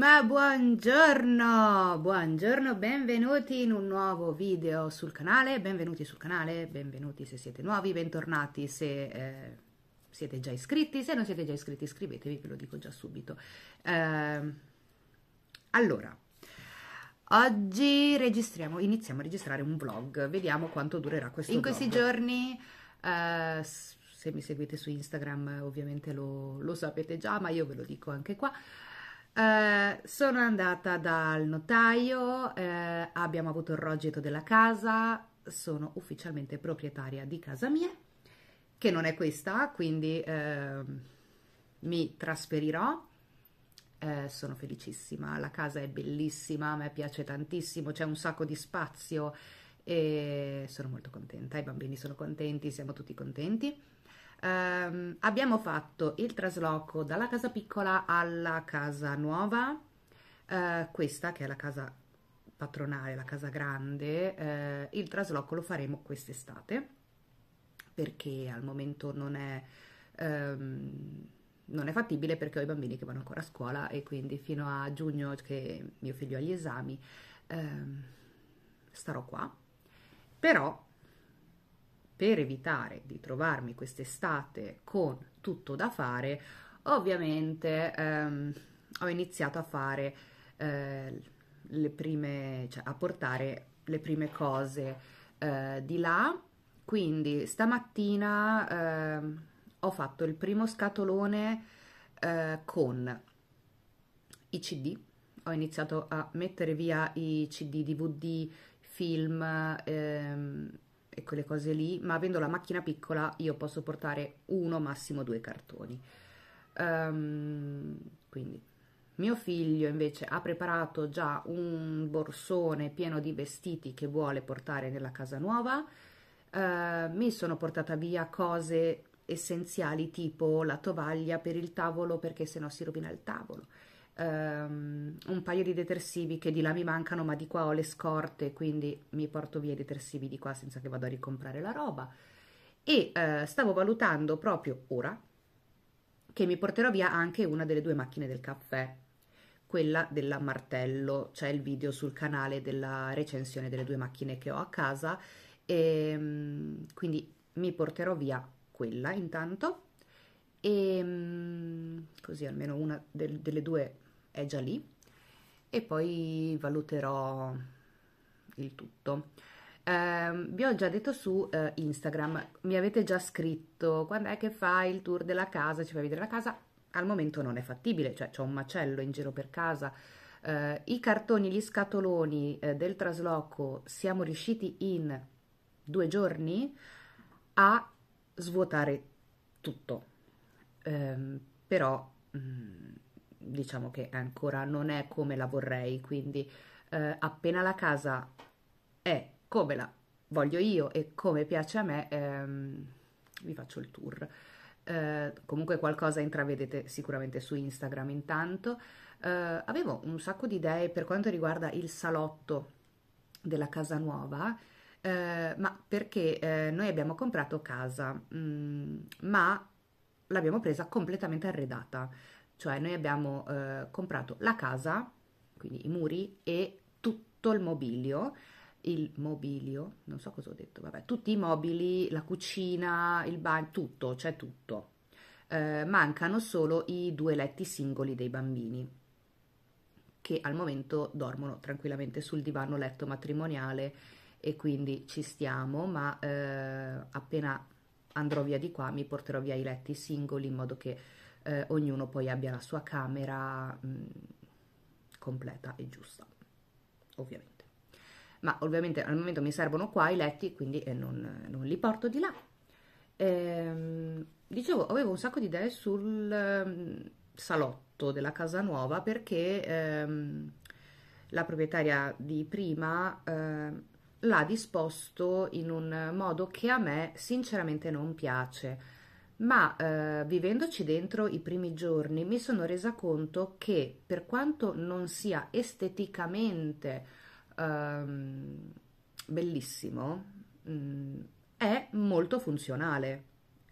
Ma buongiorno, buongiorno, benvenuti in un nuovo video sul canale, benvenuti sul canale, benvenuti se siete nuovi, bentornati se eh, siete già iscritti, se non siete già iscritti iscrivetevi, ve lo dico già subito. Eh, allora, oggi registriamo, iniziamo a registrare un vlog, vediamo quanto durerà questo video. In vlog. questi giorni... Eh, se mi seguite su Instagram ovviamente lo, lo sapete già, ma io ve lo dico anche qua. Eh, sono andata dal notaio, eh, abbiamo avuto il rogito della casa, sono ufficialmente proprietaria di casa mia, che non è questa, quindi eh, mi trasferirò. Eh, sono felicissima, la casa è bellissima, a me piace tantissimo, c'è un sacco di spazio e sono molto contenta, i bambini sono contenti, siamo tutti contenti. Um, abbiamo fatto il trasloco dalla casa piccola alla casa nuova, uh, questa che è la casa patronale, la casa grande, uh, il trasloco lo faremo quest'estate perché al momento non è, um, non è fattibile perché ho i bambini che vanno ancora a scuola e quindi fino a giugno che mio figlio ha gli esami um, starò qua, però per evitare di trovarmi quest'estate con tutto da fare, ovviamente ehm, ho iniziato a fare eh, le prime, cioè a portare le prime cose eh, di là. Quindi stamattina ehm, ho fatto il primo scatolone eh, con i CD, ho iniziato a mettere via i CD, DVD, film. Ehm, e quelle cose lì, ma avendo la macchina piccola io posso portare uno, massimo due cartoni. Um, quindi mio figlio invece ha preparato già un borsone pieno di vestiti che vuole portare nella casa nuova. Uh, mi sono portata via cose essenziali tipo la tovaglia per il tavolo perché se no si rovina il tavolo um, un paio di detersivi che di là mi mancano ma di qua ho le scorte quindi mi porto via i detersivi di qua senza che vado a ricomprare la roba e uh, stavo valutando proprio ora che mi porterò via anche una delle due macchine del caffè quella della martello c'è il video sul canale della recensione delle due macchine che ho a casa e ehm, quindi mi porterò via quella intanto e ehm, così almeno una del, delle due è già lì e poi valuterò il tutto. Eh, vi ho già detto su eh, Instagram, mi avete già scritto quando è che fai il tour della casa, ci fai vedere la casa, al momento non è fattibile, cioè c'è un macello in giro per casa, eh, i cartoni, gli scatoloni eh, del trasloco siamo riusciti in due giorni a svuotare tutto ehm, però mm, diciamo che ancora non è come la vorrei, quindi eh, appena la casa è come la voglio io e come piace a me, ehm, vi faccio il tour. Eh, comunque qualcosa intravedete sicuramente su Instagram intanto. Eh, avevo un sacco di idee per quanto riguarda il salotto della casa nuova, eh, ma perché eh, noi abbiamo comprato casa, mh, mm, ma l'abbiamo presa completamente arredata, cioè noi abbiamo eh, comprato la casa, quindi i muri e tutto il mobilio, il mobilio, non so cosa ho detto, vabbè, tutti i mobili, la cucina, il bagno, tutto, c'è cioè tutto. Eh, mancano solo i due letti singoli dei bambini che al momento dormono tranquillamente sul divano letto matrimoniale e quindi ci stiamo, ma eh, appena andrò via di qua, mi porterò via i letti singoli in modo che eh, ognuno poi abbia la sua camera mh, mm, completa e giusta, ovviamente. Ma ovviamente al momento mi servono qua i letti, quindi eh, non, non, li porto di là. Ehm, dicevo, avevo un sacco di idee sul eh, salotto della casa nuova perché ehm, la proprietaria di prima ehm, l'ha disposto in un modo che a me sinceramente non piace, ma eh, vivendoci dentro i primi giorni mi sono resa conto che per quanto non sia esteticamente ehm, bellissimo, mh, mm, è molto funzionale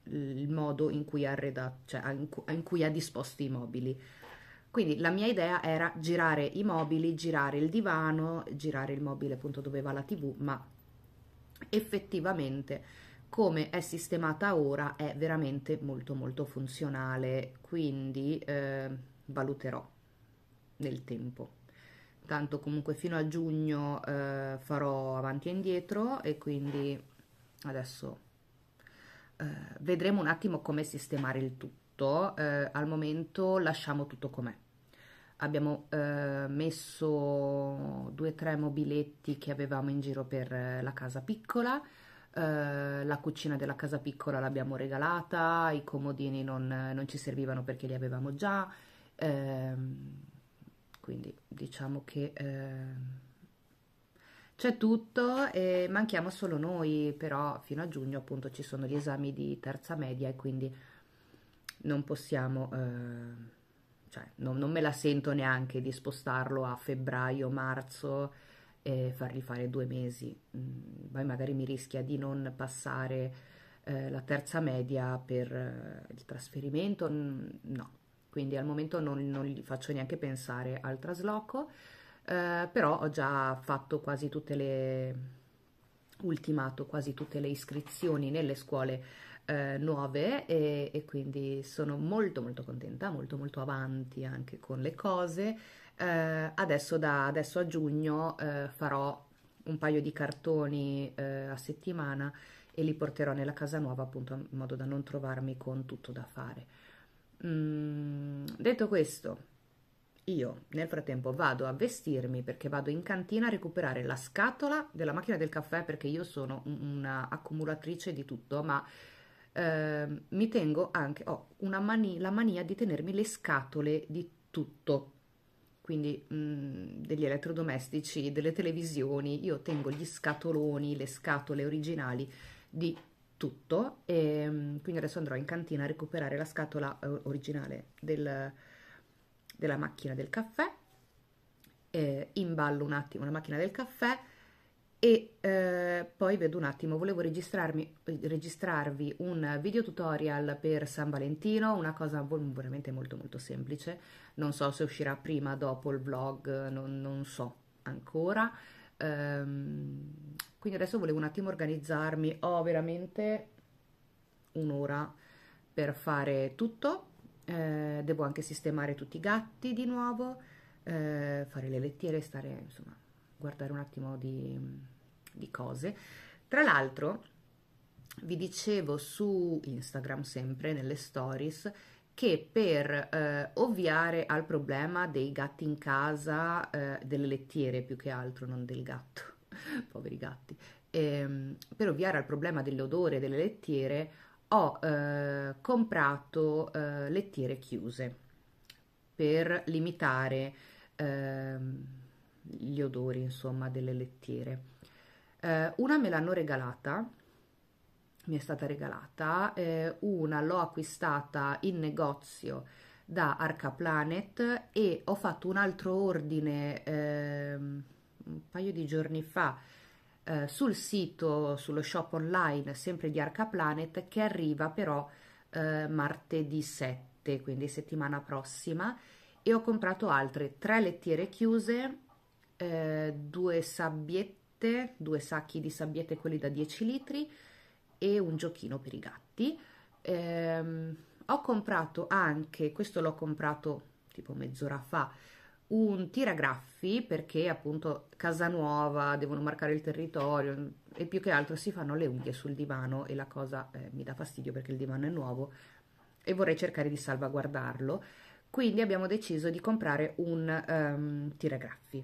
il modo in cui ha, arredato, cioè, in cui ha disposto i mobili. Quindi la mia idea era girare i mobili, girare il divano, girare il mobile appunto dove va la tv, ma effettivamente come è sistemata ora è veramente molto molto funzionale, quindi eh, valuterò nel tempo. Tanto comunque fino a giugno eh, farò avanti e indietro e quindi adesso eh, vedremo un attimo come sistemare il tutto tutto, eh, al momento lasciamo tutto com'è. Abbiamo eh, messo due o tre mobiletti che avevamo in giro per eh, la casa piccola, eh, la cucina della casa piccola l'abbiamo regalata, i comodini non, non, ci servivano perché li avevamo già, ehm, quindi diciamo che ehm, c'è tutto e manchiamo solo noi, però fino a giugno appunto ci sono gli esami di terza media e quindi non possiamo, eh, cioè non, non, me la sento neanche di spostarlo a febbraio, marzo e fargli fare due mesi. Mm, poi magari mi rischia di non passare eh, la terza media per eh, il trasferimento, mm, no. Quindi al momento non, non gli faccio neanche pensare al trasloco, eh, però ho già fatto quasi tutte le ultimato quasi tutte le iscrizioni nelle scuole eh, nuove e, e, quindi sono molto molto contenta, molto molto avanti anche con le cose. Eh, adesso da adesso a giugno eh, farò un paio di cartoni eh, a settimana e li porterò nella casa nuova appunto in modo da non trovarmi con tutto da fare. Mm, detto questo, io nel frattempo vado a vestirmi perché vado in cantina a recuperare la scatola della macchina del caffè perché io sono un'accumulatrice di tutto, ma eh, mi tengo anche, ho mani, la mania di tenermi le scatole di tutto, quindi mh, mm, degli elettrodomestici, delle televisioni, io tengo gli scatoloni, le scatole originali di tutto e ehm, quindi adesso andrò in cantina a recuperare la scatola eh, originale del, della macchina del caffè, eh, imballo un attimo la macchina del caffè, e eh, poi vedo un attimo, volevo registrarvi un video tutorial per San Valentino, una cosa veramente molto molto semplice, non so se uscirà prima, dopo il vlog, non, non so ancora, ehm, quindi adesso volevo un attimo organizzarmi, ho veramente un'ora per fare tutto, eh, devo anche sistemare tutti i gatti di nuovo, eh, fare le lettiere, stare insomma guardare un attimo di, di cose. Tra l'altro vi dicevo su Instagram sempre nelle stories che per eh, ovviare al problema dei gatti in casa, eh, delle lettiere più che altro, non del gatto, poveri gatti, e, ehm, per ovviare al problema dell'odore delle lettiere ho eh, comprato eh, lettiere chiuse per limitare ehm, gli odori insomma delle lettiere eh, una me l'hanno regalata mi è stata regalata eh, una l'ho acquistata in negozio da Arca Planet e ho fatto un altro ordine eh, un paio di giorni fa eh, sul sito, sullo shop online sempre di Arca Planet che arriva però eh, martedì 7 quindi settimana prossima e ho comprato altre tre lettiere chiuse eh, due sabbiette, due sacchi di sabbiette, quelli da 10 litri e un giochino per i gatti. Eh, ho comprato anche, questo l'ho comprato tipo mezz'ora fa, un tiragraffi perché appunto casa nuova, devono marcare il territorio e più che altro si fanno le unghie sul divano e la cosa eh, mi dà fastidio perché il divano è nuovo e vorrei cercare di salvaguardarlo. Quindi abbiamo deciso di comprare un um, tiragraffi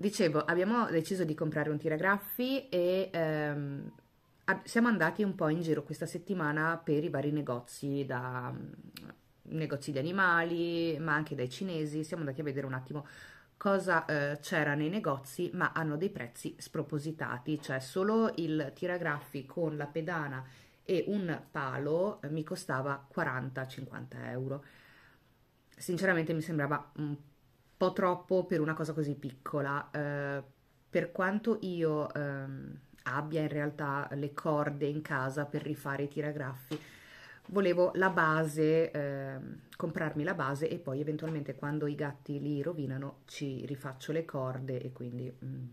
Dicevo, abbiamo deciso di comprare un tiragraffi e ehm, siamo andati un po' in giro questa settimana per i vari negozi, da mm, negozi di animali, ma anche dai cinesi. Siamo andati a vedere un attimo cosa eh, c'era nei negozi, ma hanno dei prezzi spropositati, cioè solo il tiragraffi con la pedana e un palo eh, mi costava 40-50 euro. Sinceramente mi sembrava un po' po' troppo per una cosa così piccola. Eh, per quanto io ehm, abbia in realtà le corde in casa per rifare i tiragraffi, volevo la base, ehm, comprarmi la base e poi eventualmente quando i gatti li rovinano ci rifaccio le corde e quindi... Mm,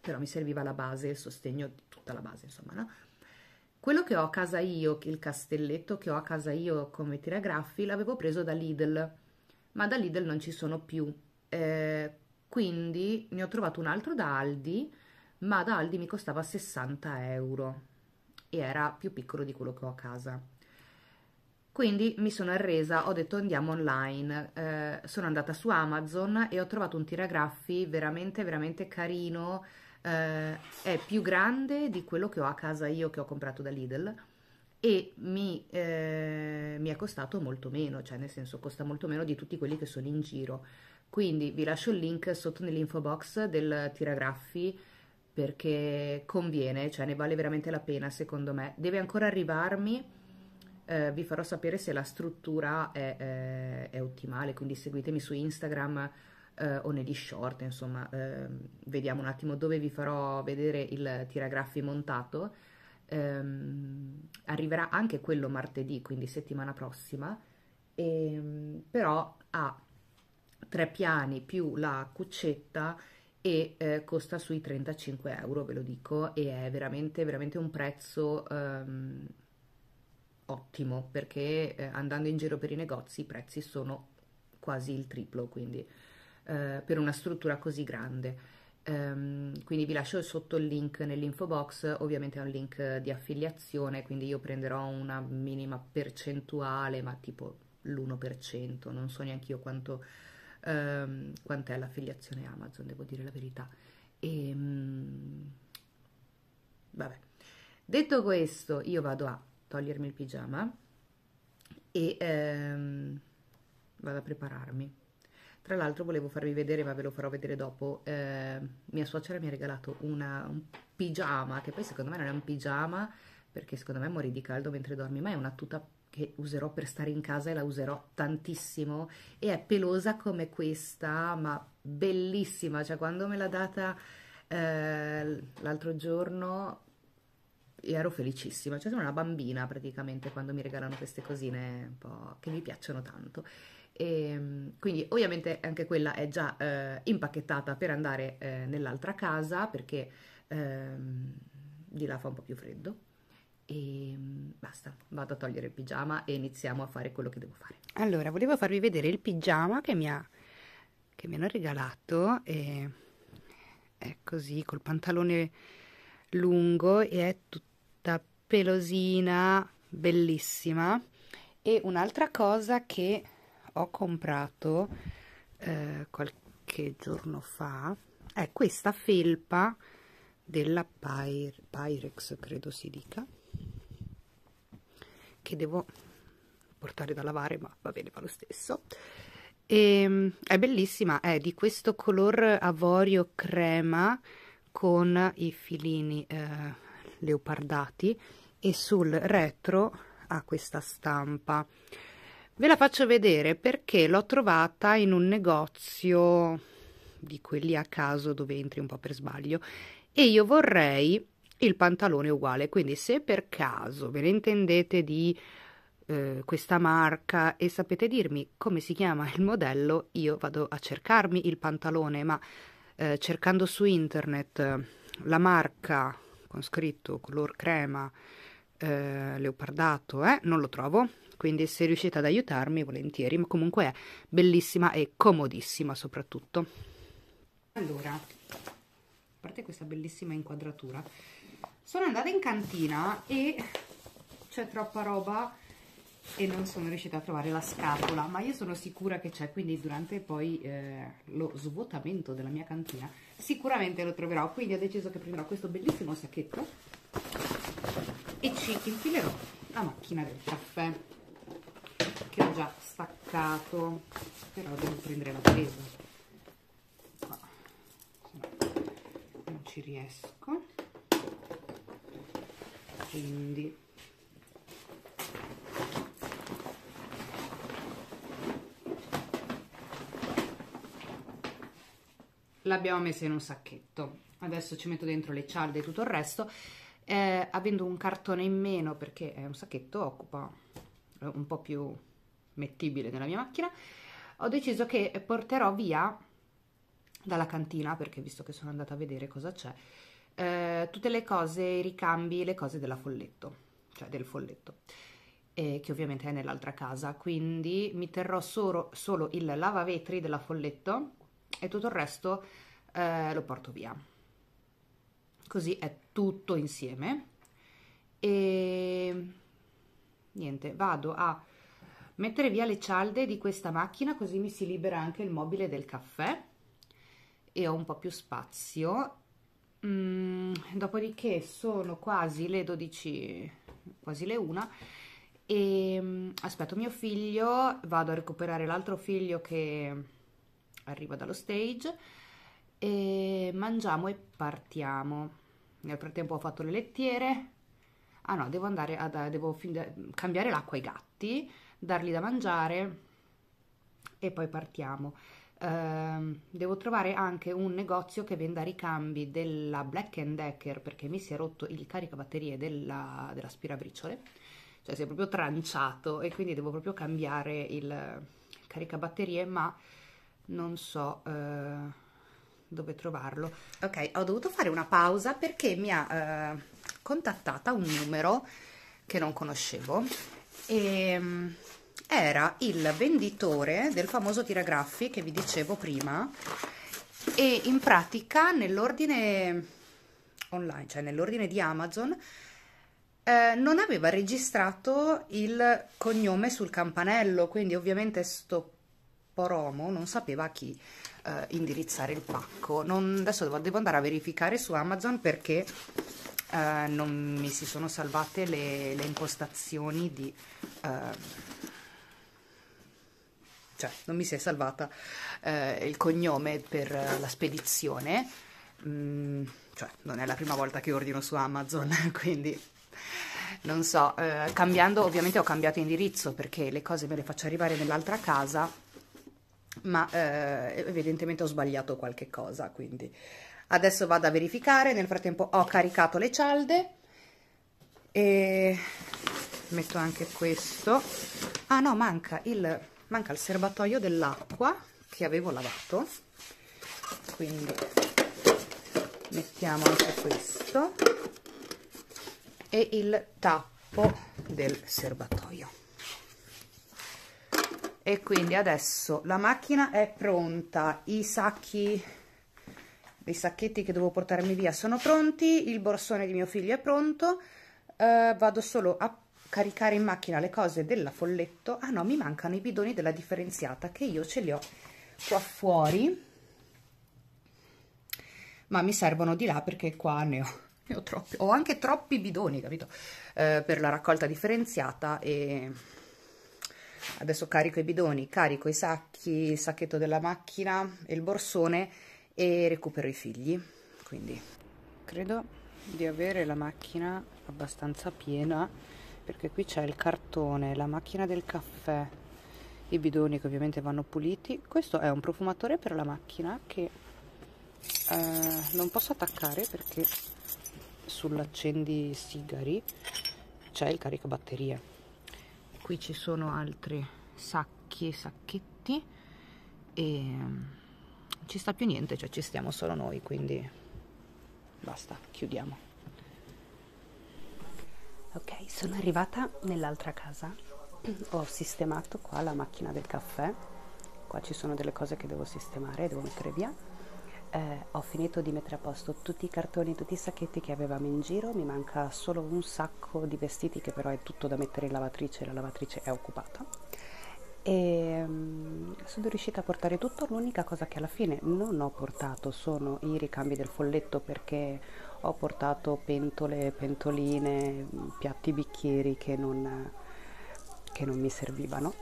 però mi serviva la base, il sostegno, di tutta la base insomma, no? Quello che ho a casa io, il castelletto che ho a casa io come tiragraffi, l'avevo preso da Lidl ma da Lidl non ci sono più. Eh, quindi ne ho trovato un altro da Aldi, ma da Aldi mi costava 60 euro e era più piccolo di quello che ho a casa. Quindi mi sono arresa, ho detto andiamo online, eh, sono andata su Amazon e ho trovato un tiragraffi veramente veramente carino, eh, è più grande di quello che ho a casa io che ho comprato da Lidl e mi, eh, mi, è costato molto meno, cioè nel senso costa molto meno di tutti quelli che sono in giro. Quindi vi lascio il link sotto nell'info box del tiragraffi perché conviene, cioè ne vale veramente la pena secondo me. Deve ancora arrivarmi, eh, vi farò sapere se la struttura è, è, eh, è ottimale, quindi seguitemi su Instagram eh, o negli short, insomma, ehm, vediamo un attimo dove vi farò vedere il tiragraffi montato ehm, arriverà anche quello martedì, quindi settimana prossima, ehm, però ha tre piani più la cuccetta e eh, costa sui 35 euro, ve lo dico, e è veramente, veramente un prezzo ehm, ottimo perché eh, andando in giro per i negozi i prezzi sono quasi il triplo, quindi eh, per una struttura così grande. Um, quindi vi lascio sotto il link nell'info box, ovviamente è un link di affiliazione, quindi io prenderò una minima percentuale, ma tipo l'1%, non so neanche io quanto um, quant'è l'affiliazione Amazon, devo dire la verità. E, um, vabbè. Detto questo, io vado a togliermi il pigiama e ehm, vado a prepararmi. Tra l'altro volevo farvi vedere, ma ve lo farò vedere dopo, eh, mia suocera mi ha regalato una, un pigiama, che poi secondo me non è un pigiama, perché secondo me mori di caldo mentre dormi, ma è una tuta che userò per stare in casa e la userò tantissimo e è pelosa come questa ma bellissima cioè quando me l'ha data eh, l'altro giorno ero felicissima cioè sono una bambina praticamente quando mi regalano queste cosine che mi piacciono tanto e, ehm, quindi ovviamente anche quella è già eh, impacchettata per andare eh, nell'altra casa perché ehm, di là fa un po' più freddo e ehm, basta, vado a togliere il pigiama e iniziamo a fare quello che devo fare. Allora, volevo farvi vedere il pigiama che mi, ha, che mi hanno regalato, e è così, col pantalone lungo e è tutta pelosina, bellissima. E un'altra cosa che ho comprato eh, qualche giorno fa è questa felpa della Pyre, Pyrex credo si dica che devo portare da lavare ma va bene fa lo stesso e, ehm, è bellissima è di questo color avorio crema con i filini eh, leopardati e sul retro ha questa stampa Ve la faccio vedere perché l'ho trovata in un negozio di quelli a caso dove entri un po' per sbaglio e io vorrei il pantalone uguale, quindi se per caso ve ne intendete di eh, questa marca e sapete dirmi come si chiama il modello, io vado a cercarmi il pantalone, ma eh, cercando su internet eh, la marca con scritto color crema eh, leopardato, eh, non lo trovo, quindi se riuscite ad aiutarmi volentieri, ma comunque è bellissima e comodissima soprattutto. Allora, a parte questa bellissima inquadratura, sono andata in cantina e c'è troppa roba e non sono riuscita a trovare la scatola, ma io sono sicura che c'è, quindi durante poi eh, lo svuotamento della mia cantina sicuramente lo troverò, quindi ho deciso che prenderò questo bellissimo sacchetto e ci infilerò la macchina del caffè che ho già staccato però devo prendere la presa qua non ci riesco quindi l'abbiamo messa in un sacchetto adesso ci metto dentro le cialde e tutto il resto eh, avendo un cartone in meno perché è un sacchetto occupa un po' più mettibile nella mia macchina, ho deciso che porterò via dalla cantina, perché visto che sono andata a vedere cosa c'è, eh, tutte le cose, i ricambi, le cose della folletto, cioè del folletto, eh, che ovviamente è nell'altra casa, quindi mi terrò solo, solo il lavavetri della folletto e tutto il resto eh, lo porto via. Così è tutto insieme e niente vado a mettere via le cialde di questa macchina così mi si libera anche il mobile del caffè e ho un po' più spazio mm, dopodiché sono quasi le 12 quasi le 1 e mm, aspetto mio figlio vado a recuperare l'altro figlio che arriva dallo stage e mangiamo e partiamo nel frattempo ho fatto le lettiere ah no, devo andare a devo cambiare l'acqua ai gatti, dargli da mangiare e poi partiamo. Uh, devo trovare anche un negozio che venda ricambi della Black Decker perché mi si è rotto il caricabatterie della, dell'aspirabriciole, cioè si è proprio tranciato e quindi devo proprio cambiare il caricabatterie, ma non so uh, dove trovarlo. Ok, ho dovuto fare una pausa perché mi ha... Uh contattata un numero che non conoscevo e ehm, era il venditore del famoso tiragraffi che vi dicevo prima e in pratica nell'ordine online, cioè nell'ordine di Amazon, eh, non aveva registrato il cognome sul campanello, quindi ovviamente sto poromo non sapeva a chi eh, indirizzare il pacco. Non, adesso devo, devo andare a verificare su Amazon perché eh, non mi si sono salvate le, le impostazioni di... Eh, cioè, non mi si è salvata eh, il cognome per eh, la spedizione, mm, cioè, non è la prima volta che ordino su Amazon, quindi non so, eh, cambiando, ovviamente ho cambiato indirizzo perché le cose me le faccio arrivare nell'altra casa, ma eh, evidentemente ho sbagliato qualche cosa, quindi adesso vado a verificare nel frattempo ho caricato le cialde e metto anche questo ah no manca il, manca il serbatoio dell'acqua che avevo lavato quindi mettiamo anche questo e il tappo del serbatoio e quindi adesso la macchina è pronta i sacchi i sacchetti che devo portarmi via sono pronti, il borsone di mio figlio è pronto, eh, vado solo a caricare in macchina le cose della folletto, ah no mi mancano i bidoni della differenziata che io ce li ho qua fuori, ma mi servono di là perché qua ne ho, ne ho troppi, ho anche troppi bidoni, capito, eh, per la raccolta differenziata e adesso carico i bidoni, carico i sacchi, il sacchetto della macchina e il borsone e recupero i figli. Quindi credo di avere la macchina abbastanza piena perché qui c'è il cartone, la macchina del caffè, i bidoni che ovviamente vanno puliti. Questo è un profumatore per la macchina che eh, non posso attaccare perché sull'accendi sigari c'è il caricabatterie. Qui ci sono altri sacchi, e sacchetti e ci sta più niente, cioè ci stiamo solo noi, quindi basta, chiudiamo. Ok, sono arrivata nell'altra casa, ho sistemato qua la macchina del caffè, qua ci sono delle cose che devo sistemare, devo mettere via. Eh, ho finito di mettere a posto tutti i cartoni, tutti i sacchetti che avevamo in giro, mi manca solo un sacco di vestiti che però è tutto da mettere in lavatrice, la lavatrice è occupata e mm, sono riuscita a portare tutto l'unica cosa che alla fine non ho portato sono i ricambi del folletto perché ho portato pentole, pentoline, piatti, bicchieri che non, che non mi servivano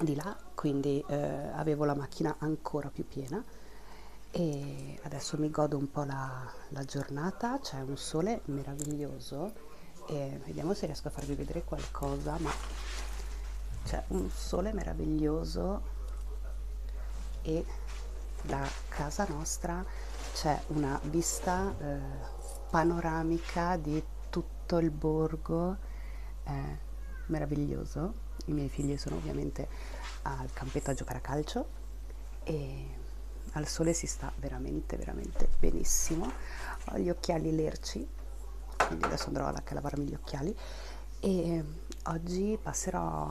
di là quindi eh, avevo la macchina ancora più piena e adesso mi godo un po' la, la giornata c'è un sole meraviglioso e vediamo se riesco a farvi vedere qualcosa ma c'è un sole meraviglioso e da casa nostra c'è una vista eh, panoramica di tutto il borgo eh, meraviglioso i miei figli sono ovviamente al campetto a giocare a calcio e al sole si sta veramente veramente benissimo ho gli occhiali lerci quindi adesso andrò anche a lavarmi gli occhiali e oggi passerò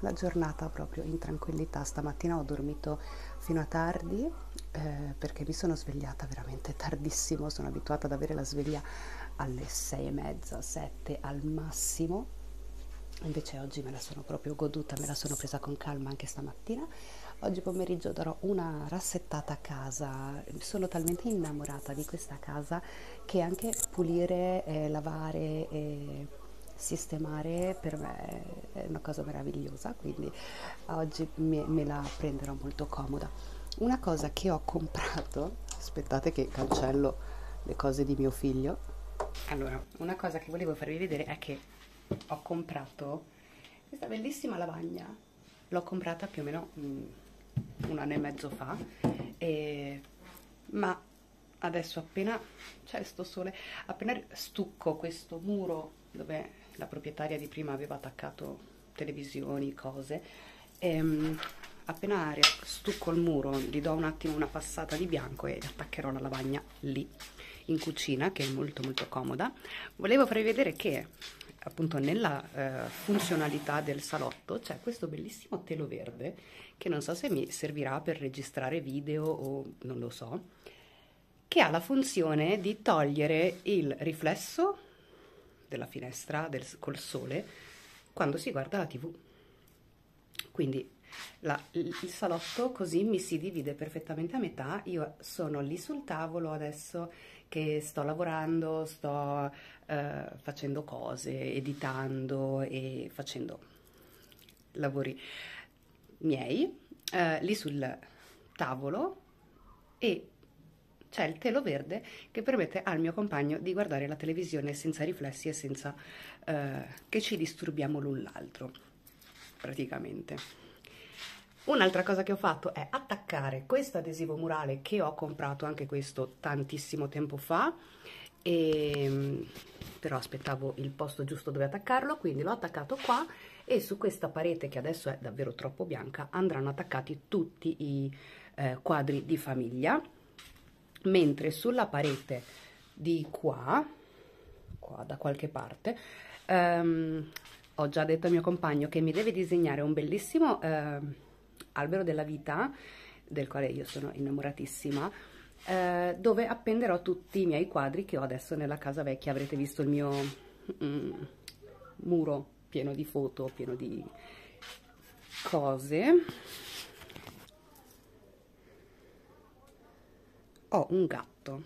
la giornata proprio in tranquillità. Stamattina ho dormito fino a tardi eh, perché mi sono svegliata veramente tardissimo, sono abituata ad avere la sveglia alle sei e mezza, sette al massimo. Invece oggi me la sono proprio goduta, me la sono presa con calma anche stamattina. Oggi pomeriggio darò una rassettata a casa. Sono talmente innamorata di questa casa che anche pulire, eh, lavare e sistemare per me è una cosa meravigliosa, quindi oggi me, me la prenderò molto comoda. Una cosa che ho comprato, aspettate che cancello le cose di mio figlio. Allora, una cosa che volevo farvi vedere è che ho comprato questa bellissima lavagna, l'ho comprata più o meno mh, mm, un anno e mezzo fa, e, ma adesso appena c'è sto sole, appena stucco questo muro dove la proprietaria di prima aveva attaccato televisioni, cose. E, ehm, appena stucco il muro, gli do un attimo una passata di bianco e attaccherò la lavagna lì in cucina che è molto molto comoda volevo farvi vedere che appunto nella eh, funzionalità del salotto c'è questo bellissimo telo verde che non so se mi servirà per registrare video o non lo so che ha la funzione di togliere il riflesso della finestra del, col sole quando si guarda la tv quindi la, il, salotto così mi si divide perfettamente a metà io sono lì sul tavolo adesso che sto lavorando sto eh, facendo cose editando e facendo lavori miei eh, lì sul tavolo e c'è il telo verde che permette al mio compagno di guardare la televisione senza riflessi e senza eh, che ci disturbiamo l'un l'altro, praticamente. Un'altra cosa che ho fatto è attaccare questo adesivo murale che ho comprato anche questo tantissimo tempo fa e, ehm, però aspettavo il posto giusto dove attaccarlo quindi l'ho attaccato qua e su questa parete che adesso è davvero troppo bianca andranno attaccati tutti i eh, quadri di famiglia mentre sulla parete di qua, qua da qualche parte, ehm, ho già detto al mio compagno che mi deve disegnare un bellissimo eh, albero della vita, del quale io sono innamoratissima, eh, dove appenderò tutti i miei quadri che ho adesso nella casa vecchia. Avrete visto il mio mm, muro pieno di foto, pieno di cose ho un gatto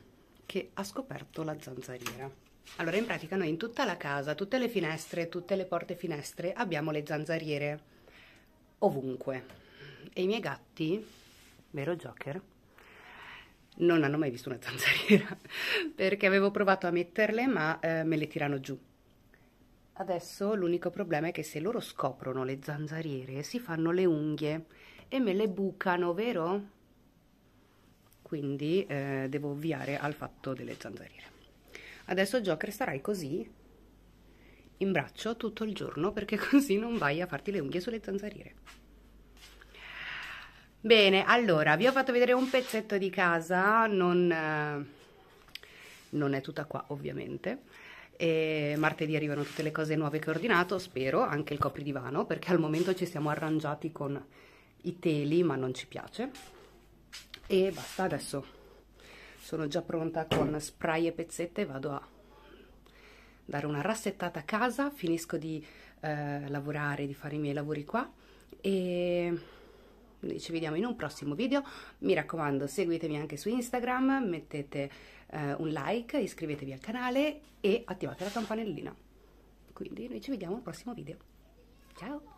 che ha scoperto la zanzariera. Allora, in pratica noi in tutta la casa, tutte le finestre, tutte le porte finestre, abbiamo le zanzariere ovunque. E i miei gatti, vero Joker, non hanno mai visto una zanzariera, perché avevo provato a metterle ma eh, me le tirano giù. Adesso l'unico problema è che se loro scoprono le zanzariere si fanno le unghie e me le bucano, vero? quindi eh, devo ovviare al fatto delle zanzariere. Adesso Joker starai così in braccio tutto il giorno perché così non vai a farti le unghie sulle zanzariere. Bene, allora vi ho fatto vedere un pezzetto di casa, non, eh, non è tutta qua ovviamente. E martedì arrivano tutte le cose nuove che ho ordinato, spero, anche il copridivano, perché al momento ci siamo arrangiati con i teli, ma non ci piace e basta adesso sono già pronta con spray e pezzette vado a dare una rassettata a casa finisco di eh, lavorare di fare i miei lavori qua e ci vediamo in un prossimo video mi raccomando seguitemi anche su Instagram mettete eh, un like iscrivetevi al canale e attivate la campanellina quindi noi ci vediamo al prossimo video ciao